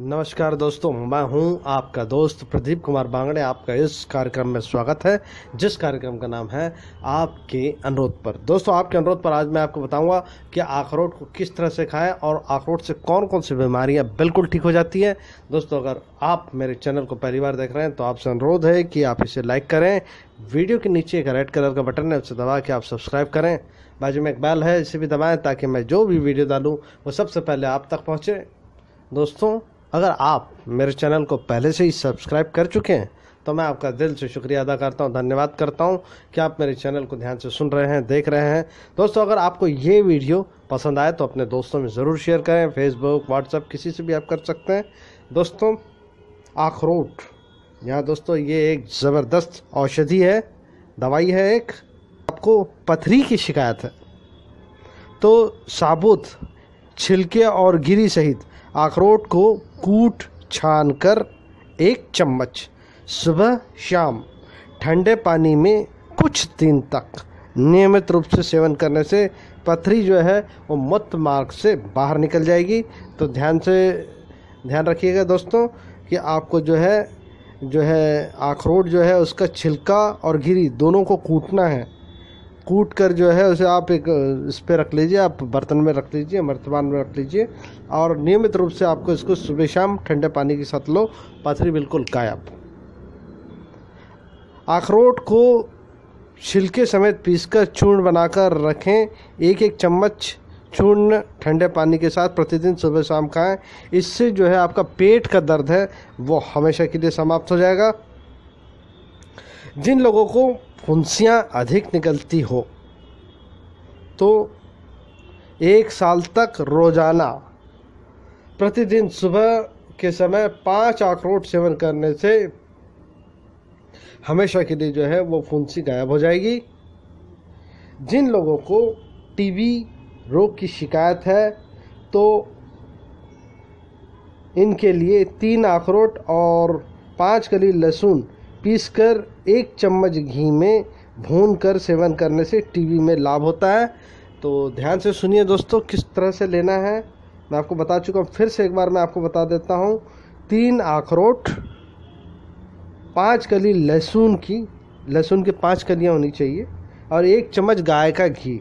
नमस्कार दोस्तों मैं हूं आपका दोस्त प्रदीप कुमार बांगड़े आपका इस कार्यक्रम में स्वागत है जिस कार्यक्रम का नाम है आपके अनुरोध पर दोस्तों आपके अनुरोध पर आज मैं आपको बताऊंगा कि अखरोट को किस तरह से खाएं और अखरोट से कौन कौन सी बीमारियां बिल्कुल ठीक हो जाती हैं दोस्तों अगर आप मेरे चैनल को पहली बार देख रहे हैं तो आपसे अनुरोध है कि आप इसे लाइक करें वीडियो के नीचे एक रेड कलर का बटन है उसे दबा के आप सब्सक्राइब करें बाजू में एक बैल है इसे भी दबाएँ ताकि मैं जो भी वीडियो डालूँ वो सबसे पहले आप तक पहुँचे दोस्तों अगर आप मेरे चैनल को पहले से ही सब्सक्राइब कर चुके हैं तो मैं आपका दिल से शुक्रिया अदा करता हूँ धन्यवाद करता हूँ कि आप मेरे चैनल को ध्यान से सुन रहे हैं देख रहे हैं दोस्तों अगर आपको ये वीडियो पसंद आए तो अपने दोस्तों में ज़रूर शेयर करें फेसबुक व्हाट्सअप किसी से भी आप कर सकते हैं दोस्तों आखरोट यहाँ दोस्तों ये एक ज़बरदस्त औषधि है दवाई है एक आपको पथरी की शिकायत है तो साबुत छिलके और गिरी सहित अखरोट को कूट छान कर एक चम्मच सुबह शाम ठंडे पानी में कुछ दिन तक नियमित रूप से सेवन करने से पथरी जो है वो मत मार्ग से बाहर निकल जाएगी तो ध्यान से ध्यान रखिएगा दोस्तों कि आपको जो है जो है अखरोट जो है उसका छिलका और गिरी दोनों को कूटना है कूट कर जो है उसे आप एक इस पर रख लीजिए आप बर्तन में रख लीजिए मर्तमान में रख लीजिए और नियमित रूप से आपको इसको सुबह शाम ठंडे पानी के साथ लो पथरी बिल्कुल गायब अखरोट को छिलके समेत पीसकर चूर्ण बनाकर रखें एक एक चम्मच चूर्ण ठंडे पानी के साथ प्रतिदिन सुबह शाम खाएं इससे जो है आपका पेट का दर्द है वो हमेशा के लिए समाप्त हो जाएगा जिन लोगों को फुंसियाँ अधिक निकलती हो तो एक साल तक रोज़ाना प्रतिदिन सुबह के समय पाँच अखरोट सेवन करने से हमेशा के लिए जो है वो फुंसी गायब हो जाएगी जिन लोगों को टीबी रोग की शिकायत है तो इनके लिए तीन अखरोट और पाँच कली लहसुन पीसकर एक चम्मच घी में भून कर सेवन करने से टीबी में लाभ होता है तो ध्यान से सुनिए दोस्तों किस तरह से लेना है मैं आपको बता चुका हूँ फिर से एक बार मैं आपको बता देता हूँ तीन अखरोट पाँच कली लहसुन की लहसुन की पाँच कलियाँ होनी चाहिए और एक चम्मच गाय का घी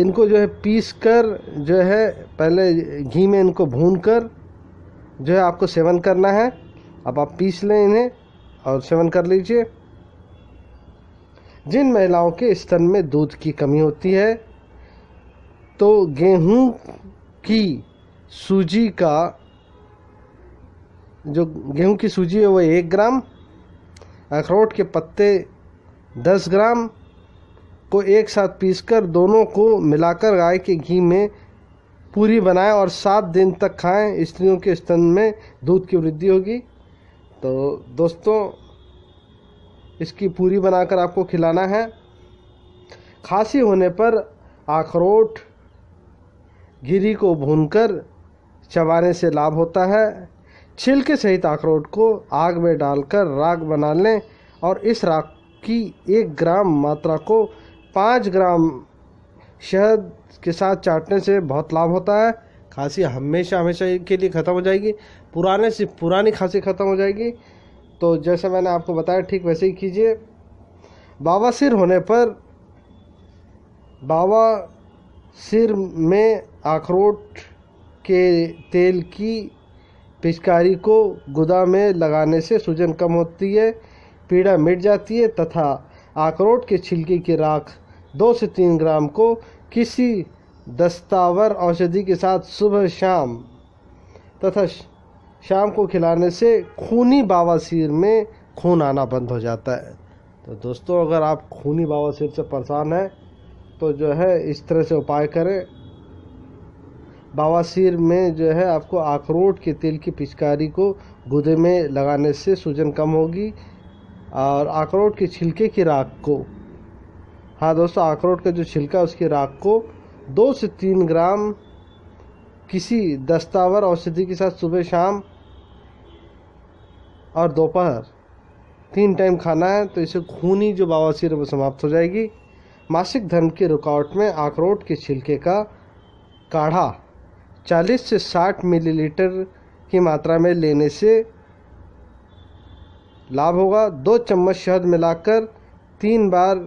इनको जो है पीस कर जो है पहले घी में इनको भून कर जो है आपको सेवन करना है अब आप पीस लें इन्हें और सेवन कर लीजिए जिन महिलाओं के स्तन में दूध की कमी होती है तो गेहूं की सूजी का जो गेहूं की सूजी है वह एक ग्राम अखरोट के पत्ते दस ग्राम को एक साथ पीसकर दोनों को मिलाकर गाय के घी में पूरी बनाएं और सात दिन तक खाएं स्त्रियों के स्तन में दूध की वृद्धि होगी तो दोस्तों इसकी पूरी बनाकर आपको खिलाना है खांसी होने पर अखरोट गिरी को भूनकर चबाने से लाभ होता है छिलके सहित अखरोट को आग में डालकर राग बना लें और इस राग की एक ग्राम मात्रा को पाँच ग्राम शहद के साथ चाटने से बहुत लाभ होता है खांसी हमेशा हमेशा के लिए ख़त्म हो जाएगी पुराने से पुरानी खांसी ख़त्म हो जाएगी तो जैसे मैंने आपको बताया ठीक वैसे ही कीजिए बाबा सिर होने पर बाबा सिर में अखरोट के तेल की पिचकारी को गुदा में लगाने से सूजन कम होती है पीड़ा मिट जाती है तथा अखरोट के छिलके की राख दो से तीन ग्राम को किसी दस्तावर औषधि के साथ सुबह शाम तथा शाम को खिलाने से खूनी बवासीर में खून आना बंद हो जाता है तो दोस्तों अगर आप खूनी बवासीर से परेशान हैं तो जो है इस तरह से उपाय करें बवासीर में जो है आपको अखरोट के तेल की पिचकारी को गुदे में लगाने से सूजन कम होगी और अखरोट के छिलके की राख को हाँ दोस्तों अखरोट का जो छिलका उसकी राख को दो से तीन ग्राम किसी दस्तावर औषधि के साथ सुबह शाम और दोपहर तीन टाइम खाना है तो इसे खूनी जो बवासीर है वो समाप्त हो जाएगी मासिक धर्म की रुकावट में अखरोट के छिलके का काढ़ा 40 से 60 मिलीलीटर की मात्रा में लेने से लाभ होगा दो चम्मच शहद मिलाकर तीन बार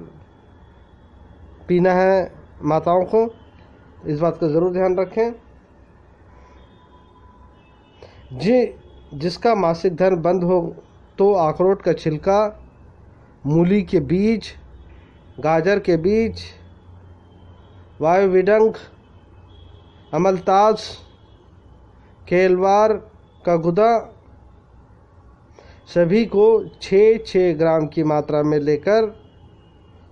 पीना है माताओं को इस बात का ज़रूर ध्यान रखें जी जिसका मासिक धर्म बंद हो तो अखरोट का छिलका मूली के बीज गाजर के बीज वायुविडंग अमलताज केलवार का गुदा सभी को छः छः ग्राम की मात्रा में लेकर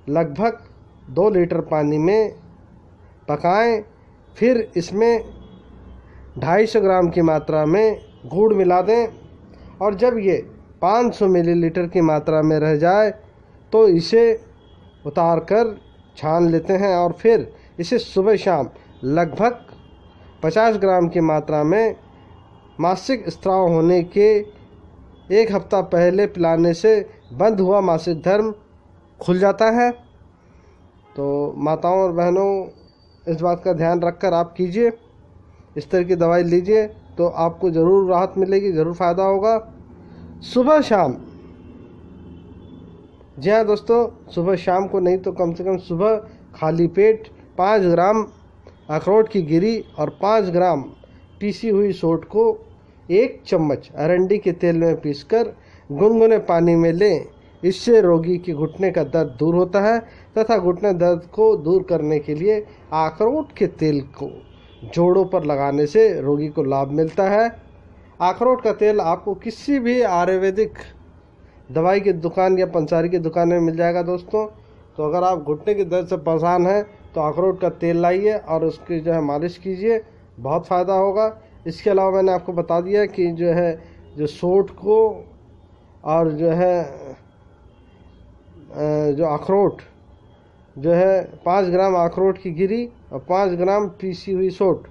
लगभग दो लीटर पानी में पकाएं फिर इसमें ढाई सौ ग्राम की मात्रा में गुड़ मिला दें और जब ये 500 मिलीलीटर की मात्रा में रह जाए तो इसे उतार कर छान लेते हैं और फिर इसे सुबह शाम लगभग 50 ग्राम की मात्रा में मासिक स्त्राव होने के एक हफ्ता पहले पिलाने से बंद हुआ मासिक धर्म खुल जाता है तो माताओं और बहनों इस बात का ध्यान रखकर आप कीजिए इस तरह की दवाई लीजिए तो आपको ज़रूर राहत मिलेगी ज़रूर फ़ायदा होगा सुबह शाम जी हाँ दोस्तों सुबह शाम को नहीं तो कम से कम सुबह खाली पेट पाँच ग्राम अखरोट की गिरी और पाँच ग्राम पीसी हुई सोट को एक चम्मच अरंडी के तेल में पीसकर गुनगुने पानी में लें इससे रोगी के घुटने का दर्द दूर होता है तथा घुटने दर्द को दूर करने के लिए अखरोट के तेल को जोड़ों पर लगाने से रोगी को लाभ मिलता है अखरोट का तेल आपको किसी भी आयुर्वेदिक दवाई की दुकान या पंसारी की दुकान में मिल जाएगा दोस्तों तो अगर आप घुटने के दर्द से परेशान हैं तो अखरोट का तेल लाइए और उसकी जो है मालिश कीजिए बहुत फ़ायदा होगा इसके अलावा मैंने आपको बता दिया कि जो है जो सोट को और जो है जो अखरोट जो है पाँच ग्राम अखरोट की गिरी और पाँच ग्राम पीसी हुई सोट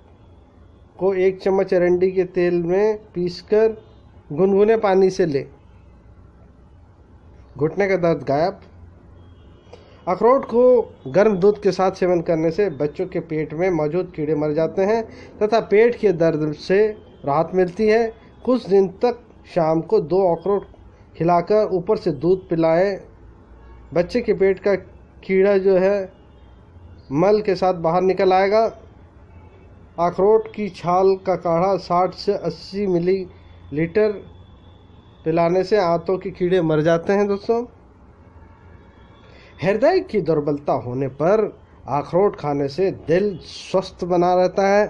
को एक चम्मच अरंडी के तेल में पीसकर गुनगुने पानी से ले घुटने का दर्द गायब अखरोट को गर्म दूध के साथ सेवन करने से बच्चों के पेट में मौजूद कीड़े मर जाते हैं तथा पेट के दर्द से राहत मिलती है कुछ दिन तक शाम को दो अखरोट खिलाकर ऊपर से दूध पिलाएं बच्चे के पेट का कीड़ा जो है मल के साथ बाहर निकल आएगा अखरोट की छाल का काढ़ा 60 से 80 मिली लीटर पिलाने से आंतों के कीड़े मर जाते हैं दोस्तों हृदय की दुर्बलता होने पर अखरोट खाने से दिल स्वस्थ बना रहता है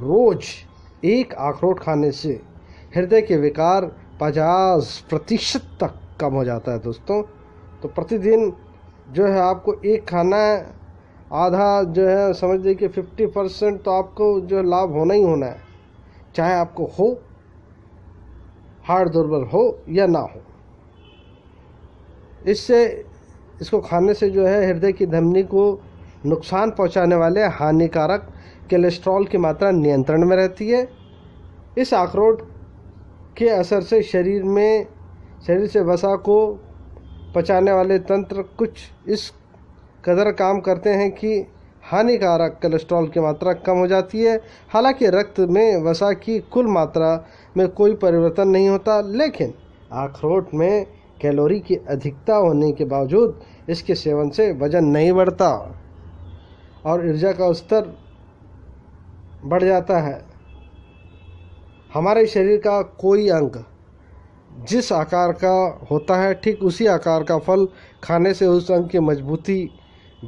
रोज एक अखरोट खाने से हृदय के विकार 50 प्रतिशत तक कम हो जाता है दोस्तों तो प्रतिदिन जो है आपको एक खाना है आधा जो है समझ लीजिए कि फिफ्टी परसेंट तो आपको जो लाभ होना ही होना है चाहे आपको हो हार्ड दुर्बल हो या ना हो इससे इसको खाने से जो है हृदय की धमनी को नुकसान पहुंचाने वाले हानिकारक कोलेस्ट्रॉल की मात्रा नियंत्रण में रहती है इस अखरोट के असर से शरीर में शरीर से वसा को पचाने वाले तंत्र कुछ इस कदर काम करते हैं कि हानिकारक कोलेस्ट्रॉल की मात्रा कम हो जाती है हालांकि रक्त में वसा की कुल मात्रा में कोई परिवर्तन नहीं होता लेकिन अखरोट में कैलोरी की अधिकता होने के बावजूद इसके सेवन से वजन नहीं बढ़ता और ऊर्जा का स्तर बढ़ जाता है हमारे शरीर का कोई अंग जिस आकार का होता है ठीक उसी आकार का फल खाने से उस अंग की मजबूती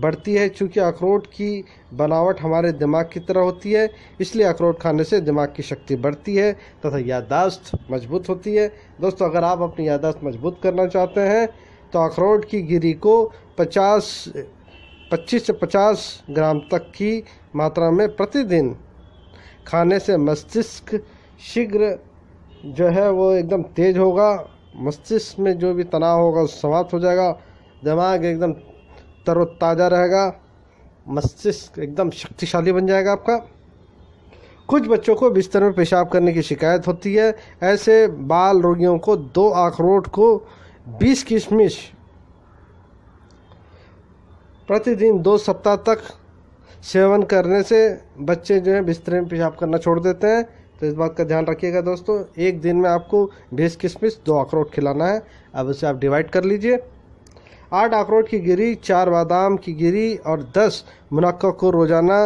बढ़ती है चूँकि अखरोट की बनावट हमारे दिमाग की तरह होती है इसलिए अखरोट खाने से दिमाग की शक्ति बढ़ती है तथा याददाश्त मजबूत होती है दोस्तों अगर आप अपनी याददाश्त मजबूत करना चाहते हैं तो अखरोट की गिरी को 50 25 से 50 ग्राम तक की मात्रा में प्रतिदिन खाने से मस्तिष्क शीघ्र जो है वो एकदम तेज़ होगा मस्तिष्क में जो भी तनाव होगा वो समाप्त हो जाएगा दिमाग एकदम तरोताज़ा रहेगा मस्तिष्क एकदम शक्तिशाली बन जाएगा आपका कुछ बच्चों को बिस्तर में पेशाब करने की शिकायत होती है ऐसे बाल रोगियों को दो अखरोट को बीस किशमिश प्रतिदिन दो सप्ताह तक सेवन करने से बच्चे जो है बिस्तर में पेशाब करना छोड़ देते हैं तो इस बात का ध्यान रखिएगा दोस्तों एक दिन में आपको बीस किशमिश दो अखरोट खिलाना है अब उसे आप डिवाइड कर लीजिए आठ अखरोट की गिरी चार बादाम की गिरी और दस मुनक्का को रोज़ाना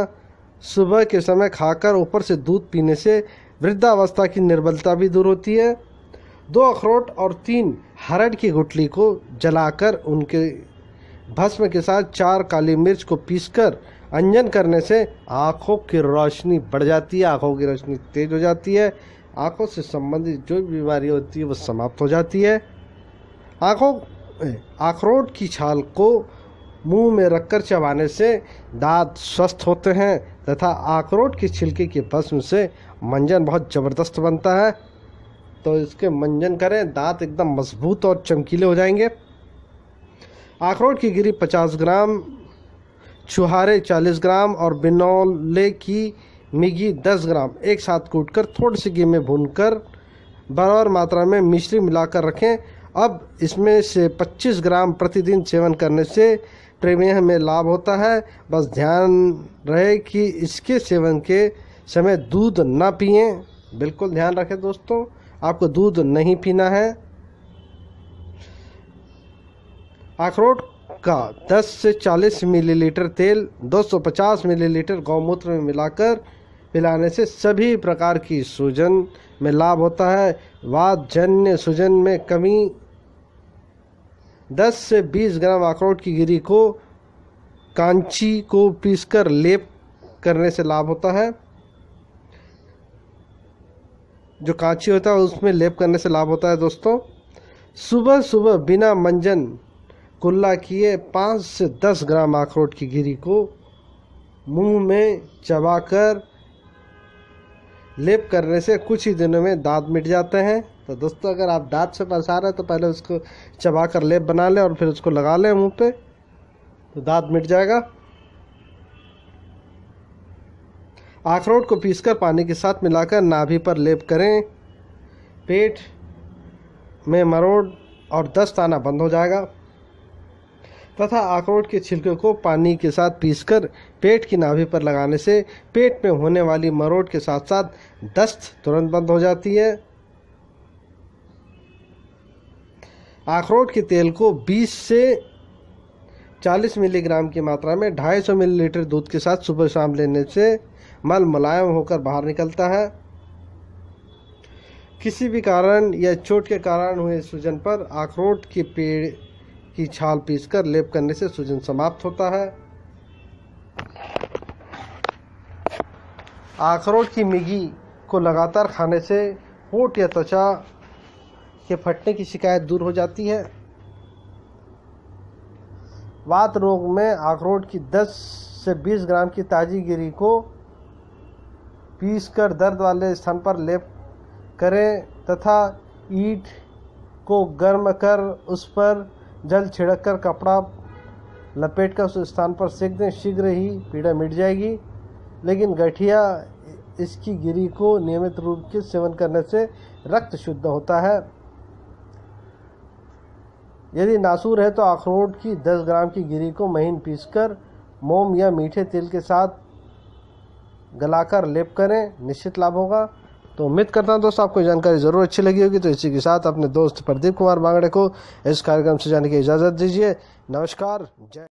सुबह के समय खाकर ऊपर से दूध पीने से वृद्धावस्था की निर्बलता भी दूर होती है दो अखरोट और तीन हरड की गुटली को जलाकर उनके भस्म के साथ चार काली मिर्च को पीसकर अंजन करने से आँखों की रोशनी बढ़ जाती है आँखों की रोशनी तेज हो जाती है आँखों से संबंधित जो भी बीमारी होती है वो समाप्त हो जाती है आँखों अखरोट की छाल को मुंह में रखकर चबाने से दांत स्वस्थ होते हैं तथा अखरोट के छिलके के भस्म से मंजन बहुत ज़बरदस्त बनता है तो इसके मंजन करें दांत एकदम मजबूत और चमकीले हो जाएंगे अखरोट की गिरी 50 ग्राम छुहारे 40 ग्राम और बिनौले की मिगी 10 ग्राम एक साथ कूटकर थोड़ी सी घी में भूनकर बराबर मात्रा में मिश्री मिलाकर रखें अब इसमें से 25 ग्राम प्रतिदिन सेवन करने से प्रेमेह में लाभ होता है बस ध्यान रहे कि इसके सेवन के समय दूध ना पिए बिल्कुल ध्यान रखें दोस्तों आपको दूध नहीं पीना है अखरोट का 10 से 40 मिलीलीटर तेल 250 मिलीलीटर गौमूत्र में मिलाकर पिलाने से सभी प्रकार की सूजन में लाभ होता है वातजन्य सूजन में कमी 10 से 20 ग्राम अखरोट की गिरी को कांची को पीसकर लेप करने से लाभ होता है जो कांची होता है उसमें लेप करने से लाभ होता है दोस्तों सुबह सुबह बिना मंजन कुल्ला किए पाँच से दस ग्राम अखरोट की गिरी को मुंह में चबाकर लेप करने से कुछ ही दिनों में दांत मिट जाते हैं तो दोस्तों अगर आप दांत से परेशान हैं तो पहले उसको चबा कर लेप बना लें और फिर उसको लगा लें मुंह पे तो दांत मिट जाएगा अखरोट को पीसकर पानी के साथ मिलाकर नाभि पर लेप करें पेट में मरोड़ और दस्त आना बंद हो जाएगा तथा अखरोट के छिलके को पानी के साथ पीसकर पेट की नाभि पर लगाने से पेट में होने वाली मरोड़ के साथ साथ दस्त तुरंत बंद हो जाती है अखरोट के तेल को 20 से 40 मिलीग्राम की मात्रा में 250 मिलीलीटर दूध के साथ सुबह शाम लेने से मल मुलायम होकर बाहर निकलता है किसी भी कारण या चोट के कारण हुए सूजन पर अखरोट के पेड़ की छाल पीसकर लेप करने से सूजन समाप्त होता है आखरोट की मिगी को लगातार खाने से होठ या त्वचा के फटने की शिकायत दूर हो जाती है वात रोग में आखरोट की 10 से 20 ग्राम की ताजी गिरी को पीस कर दर्द वाले स्थान पर लेप करें तथा ईट को गर्म कर उस पर जल छिड़क कर कपड़ा लपेट कर उस स्थान पर सेक दें शीघ्र ही पीड़ा मिट जाएगी लेकिन गठिया इसकी गिरी को नियमित रूप से सेवन करने से रक्त शुद्ध होता है यदि नासूर है तो अखरोट की 10 ग्राम की गिरी को महीन पीसकर मोम या मीठे तेल के साथ गलाकर लेप करें निश्चित लाभ होगा तो उम्मीद करता हूँ दोस्तों आपको जानकारी ज़रूर अच्छी लगी होगी तो इसी के साथ अपने दोस्त प्रदीप कुमार बांगड़े को इस कार्यक्रम से जाने की इजाज़त दीजिए नमस्कार जय